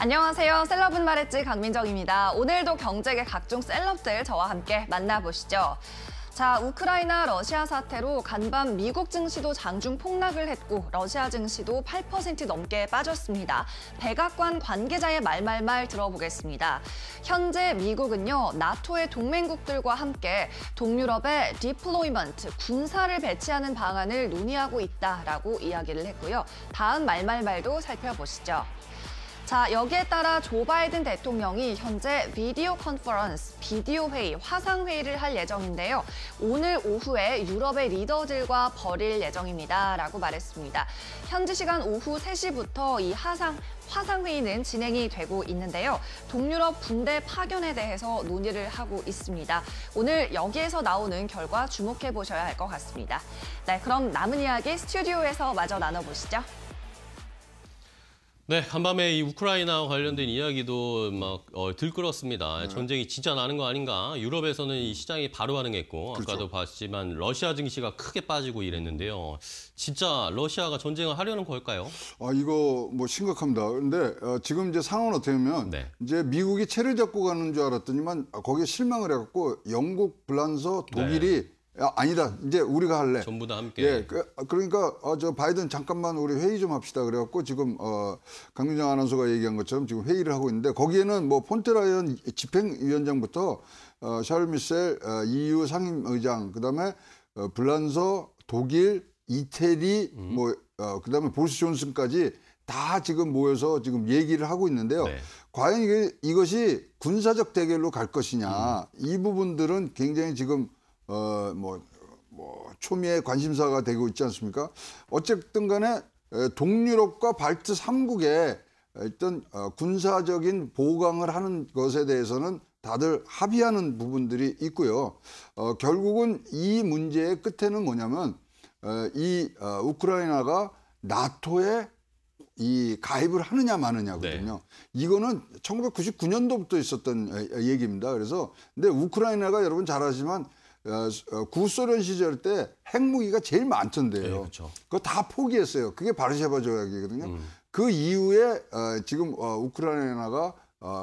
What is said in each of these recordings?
안녕하세요. 셀럽은 말했지 강민정입니다. 오늘도 경제계 각종 셀럽들 저와 함께 만나보시죠. 자, 우크라이나 러시아 사태로 간밤 미국 증시도 장중 폭락을 했고 러시아 증시도 8% 넘게 빠졌습니다. 백악관 관계자의 말말말 들어보겠습니다. 현재 미국은요, 나토의 동맹국들과 함께 동유럽에 디플로이먼트, 군사를 배치하는 방안을 논의하고 있다라고 이야기를 했고요. 다음 말말말도 살펴보시죠. 자, 여기에 따라 조 바이든 대통령이 현재 비디오 컨퍼런스, 비디오 회의, 화상 회의를 할 예정인데요. 오늘 오후에 유럽의 리더들과 벌일 예정입니다. 라고 말했습니다. 현지 시간 오후 3시부터 이 화상, 화상 회의는 진행이 되고 있는데요. 동유럽 군대 파견에 대해서 논의를 하고 있습니다. 오늘 여기에서 나오는 결과 주목해 보셔야 할 것 같습니다. 네, 그럼 남은 이야기 스튜디오에서 마저 나눠보시죠. 네, 간밤에 이 우크라이나 관련된 이야기도 막 어, 들끓었습니다. 네. 전쟁이 진짜 나는 거 아닌가? 유럽에서는 이 시장이 바로 반응했고 그렇죠. 아까도 봤지만 러시아 증시가 크게 빠지고 이랬는데요. 진짜 러시아가 전쟁을 하려는 걸까요? 아 이거 뭐 심각합니다. 근데 어, 지금 이제 상황은 어떻게 보면 네. 이제 미국이 채를 잡고 가는 줄 알았더니만 거기에 실망을 해갖고 영국, 불란서, 독일이 네. 아니다. 이제 우리가 할래. 전부 다 함께. 예. 그, 그러니까 어, 저 바이든 잠깐만 우리 회의 좀 합시다. 그래갖고 지금 어, 강민정 아나운서가 얘기한 것처럼 지금 회의를 하고 있는데 거기에는 뭐 폰테라이언 집행위원장부터 어, 샤를 미셀 어, EU 상임의장 그다음에 어, 블란서 독일 이태리 음. 뭐 어, 그다음에 보스 존슨까지 다 지금 모여서 지금 얘기를 하고 있는데요. 네. 과연 이게 이것이 군사적 대결로 갈 것이냐 음. 이 부분들은 굉장히 지금 어뭐뭐 뭐 초미의 관심사가 되고 있지 않습니까? 어쨌든 간에 동유럽과 발트 3국에 일단 어, 군사적인 보강을 하는 것에 대해서는 다들 합의하는 부분들이 있고요. 어, 결국은 이 문제의 끝에는 뭐냐면 어, 이 어, 우크라이나가 나토에 이 가입을 하느냐 마느냐거든요. 네. 이거는 1999년도부터 있었던 어, 얘기입니다. 그래서 근데 우크라이나가 여러분 잘 아시지만 어, 어, 구소련 시절 때 핵무기가 제일 많던데요. 네, 그거 다 포기했어요. 그게 바르샤바 조약이거든요. 음. 그 이후에 어, 지금 우크라이나가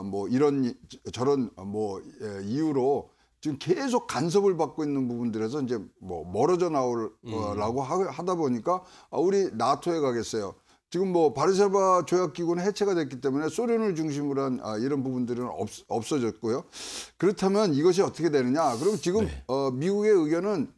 뭐 이런 저런 뭐 예, 이유로 지금 계속 간섭을 받고 있는 부분들에서 이제 뭐 멀어져 나오라고 음. 하다 보니까 아, 우리 나토에 가겠어요. 지금 뭐바르세바 조약기구는 해체가 됐기 때문에 소련을 중심으로 한 아, 이런 부분들은 없, 없어졌고요. 그렇다면 이것이 어떻게 되느냐. 그럼 지금 네. 어, 미국의 의견은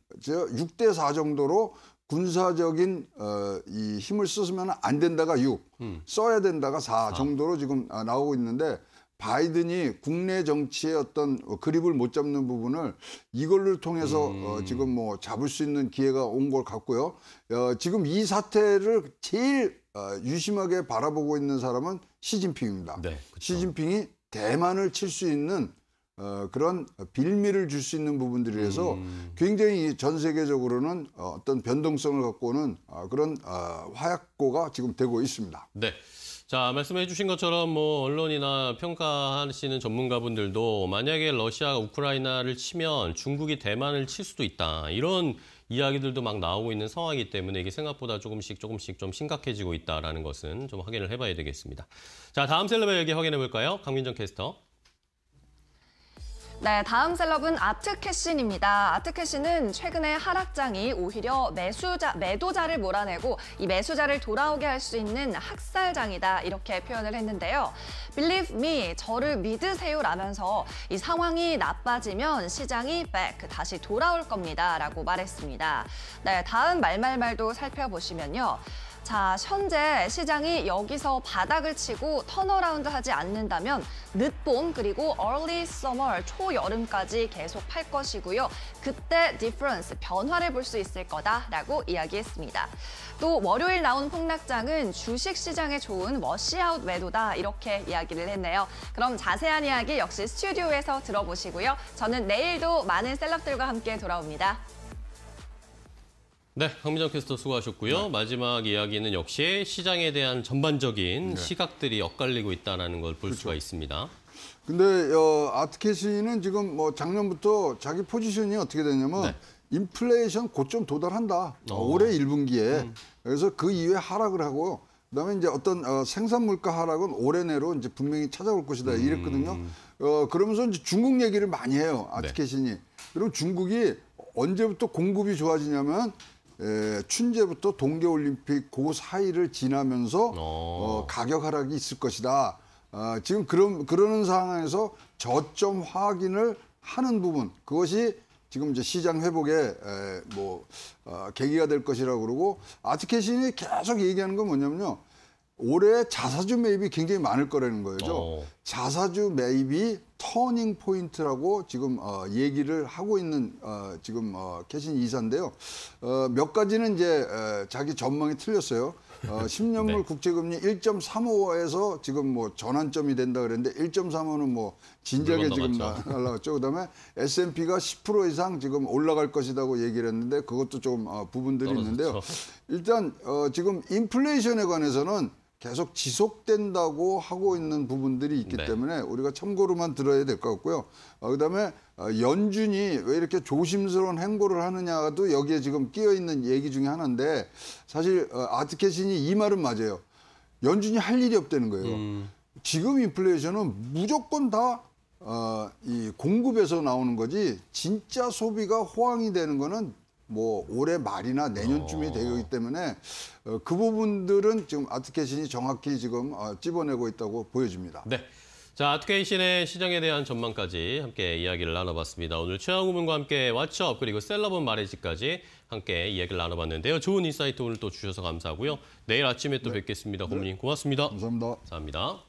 6 대 4 정도로 군사적인 어, 이 힘을 쓰면 안 된다가 6, 음. 써야 된다가 4 정도로 아. 지금 아, 나오고 있는데 바이든이 국내 정치의 어떤 그립을 못 잡는 부분을 이걸로 통해서 음. 어, 지금 뭐 잡을 수 있는 기회가 온 걸 같고요. 어, 지금 이 사태를 제일 어, 유심하게 바라보고 있는 사람은 시진핑입니다. 네, 시진핑이 대만을 칠 수 있는 어, 그런 빌미를 줄 수 있는 부분들이해서 음. 굉장히 전 세계적으로는 어, 어떤 변동성을 갖고 오는 어, 그런 화약고가 지금 되고 있습니다. 네. 자, 말씀해 주신 것처럼 뭐 언론이나 평가하시는 전문가분들도 만약에 러시아가 우크라이나를 치면 중국이 대만을 칠 수도 있다. 이런 이야기들도 막 나오고 있는 상황이기 때문에 이게 생각보다 조금씩 조금씩 좀 심각해지고 있다라는 것은 좀 확인을 해봐야 되겠습니다. 자, 다음 셀럽의 얘기 확인해 볼까요? 강민정 캐스터. 네, 다음 셀럽은 아트캐신입니다. 아트캐신은 최근에 하락장이 오히려 매수자, 매도자를 몰아내고 이 매수자를 돌아오게 할 수 있는 학살장이다 이렇게 표현을 했는데요. Believe me, 저를 믿으세요라면서 이 상황이 나빠지면 시장이 back, 다시 돌아올 겁니다 라고 말했습니다. 네, 다음 말말말도 살펴보시면요. 자, 현재 시장이 여기서 바닥을 치고 턴어라운드 하지 않는다면 늦봄 그리고 early summer 초여름까지 계속 팔 것이고요. 그때 difference 변화를 볼 수 있을 거다라고 이야기했습니다. 또 월요일 나온 폭락장은 주식 시장에 좋은 워시아웃 매도다 이렇게 이야기를 했네요. 그럼 자세한 이야기 역시 스튜디오에서 들어보시고요. 저는 내일도 많은 셀럽들과 함께 돌아옵니다. 네, 황민정 캐스터 수고하셨고요. 네. 마지막 이야기는 역시 시장에 대한 전반적인 네. 시각들이 엇갈리고 있다는 걸볼 그렇죠. 수가 있습니다. 근데 어, 아트캐시는 지금 뭐 작년부터 자기 포지션이 어떻게 되냐면 네. 인플레이션 고점 도달한다. 어. 어. 올해 1분기에. 음. 그래서 그 이후에 하락을 하고 그다음에 이제 어떤 어, 생산 물가 하락은 올해 내로 이제 분명히 찾아올 것이다 음. 이랬거든요. 어, 그러면서 이제 중국 얘기를 많이 해요. 아트캐시니. 네. 그고 중국이 언제부터 공급이 좋아지냐면 에, 춘제부터 동계올림픽 고 사이를 지나면서 어. 어, 가격 하락이 있을 것이다. 어, 지금 그런 그러는 상황에서 저점 확인을 하는 부분 그것이 지금 이제 시장 회복에 에, 뭐 어, 계기가 될 것이라고 그러고 아트캐신이 계속 얘기하는 건 뭐냐면요. 올해 자사주 매입이 굉장히 많을 거라는 거죠. 오. 어. 자사주 매입이 터닝 포인트라고 지금 어, 얘기를 하고 있는 어, 지금 어, 캐신 이사인데요. 어, 몇 가지는 이제 에, 어, 자기 전망이 틀렸어요. 어, 10년물 네. 국제금리 1.35에서 지금 뭐 전환점이 된다 그랬는데 1.35는 뭐 진작에 지금 날라갔죠. 그다음에 S&P가 10% 이상 지금 올라갈 것이라고 얘기를 했는데 그것도 조금 어, 부분들이 떨어졌죠. 있는데요. 일단 어, 지금 인플레이션에 관해서는 계속 지속된다고 하고 있는 부분들이 있기 네. 때문에 우리가 참고로만 들어야 될 것 같고요. 어, 그다음에 어, 연준이 왜 이렇게 조심스러운 행보를 하느냐도 여기에 지금 끼어 있는 얘기 중에 하나인데 사실 어, 아트캐신이 이 말은 맞아요. 연준이 할 일이 없다는 거예요. 음. 지금 인플레이션은 무조건 다 어, 이 공급에서 나오는 거지 진짜 소비가 호황이 되는 거는 뭐 올해 말이나 내년쯤이 되기 때문에 어, 그 부분들은 지금 아트케신이 이 정확히 지금 어, 찝어내고 있다고 보여집니다. 네. 자, 아트케이신의 시장에 대한 전망까지 함께 이야기를 나눠봤습니다. 오늘 최양우분과 함께 왓츠업 그리고 셀러본 마레지까지 함께 이야기를 나눠봤는데요. 좋은 인사이트 오늘 또 주셔서 감사하고요. 내일 아침에 또 네. 뵙겠습니다. 네. 고문님 고맙습니다. 감사합니다. 감사합니다.